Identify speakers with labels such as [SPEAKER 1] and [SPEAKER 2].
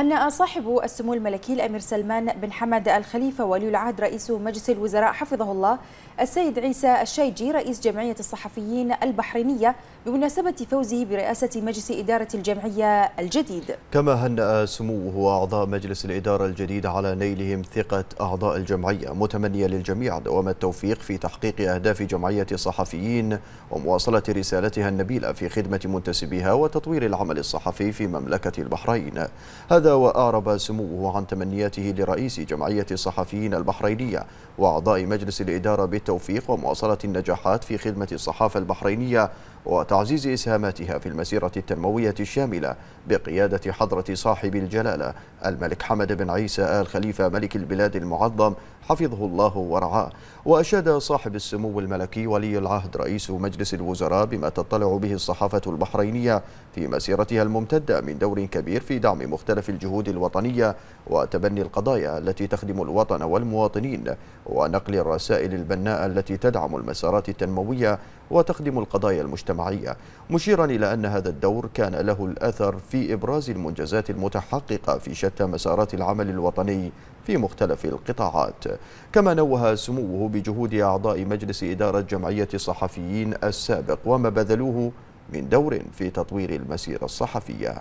[SPEAKER 1] هنأ صاحب السمو الملكي الأمير سلمان بن حمد الخليفة ولي العهد رئيس مجلس الوزراء حفظه الله السيد عيسى الشيجي رئيس جمعية الصحفيين البحرينية بمناسبة فوزه برئاسة مجلس إدارة الجمعية الجديد
[SPEAKER 2] كما هنأ سموه وأعضاء مجلس الإدارة الجديد على نيلهم ثقة أعضاء الجمعية متمنيا للجميع دوام التوفيق في تحقيق أهداف جمعية الصحفيين ومواصلة رسالتها النبيلة في خدمة منتسبيها وتطوير العمل الصحفي في مملكة البحرين هذا هذا وأعرب سموه عن تمنياته لرئيس جمعية الصحفيين البحرينية وأعضاء مجلس الإدارة بالتوفيق ومواصلة النجاحات في خدمة الصحافة البحرينية وتعزيز إسهاماتها في المسيرة التنموية الشاملة بقيادة حضرة صاحب الجلالة الملك حمد بن عيسى آل خليفة ملك البلاد المعظم حفظه الله ورعاه وأشاد صاحب السمو الملكي ولي العهد رئيس مجلس الوزراء بما تطلع به الصحافة البحرينية في مسيرتها الممتدة من دور كبير في دعم مختلف الجهود الوطنية وتبني القضايا التي تخدم الوطن والمواطنين ونقل الرسائل البناءة التي تدعم المسارات التنموية وتخدم القضايا المجتمعية مشيرا إلى أن هذا الدور كان له الأثر في إبراز المنجزات المتحققة في شتى مسارات العمل الوطني في مختلف القطاعات كما نوه سموه بجهود أعضاء مجلس إدارة جمعية الصحفيين السابق وما بذلوه من دور في تطوير المسيرة الصحفية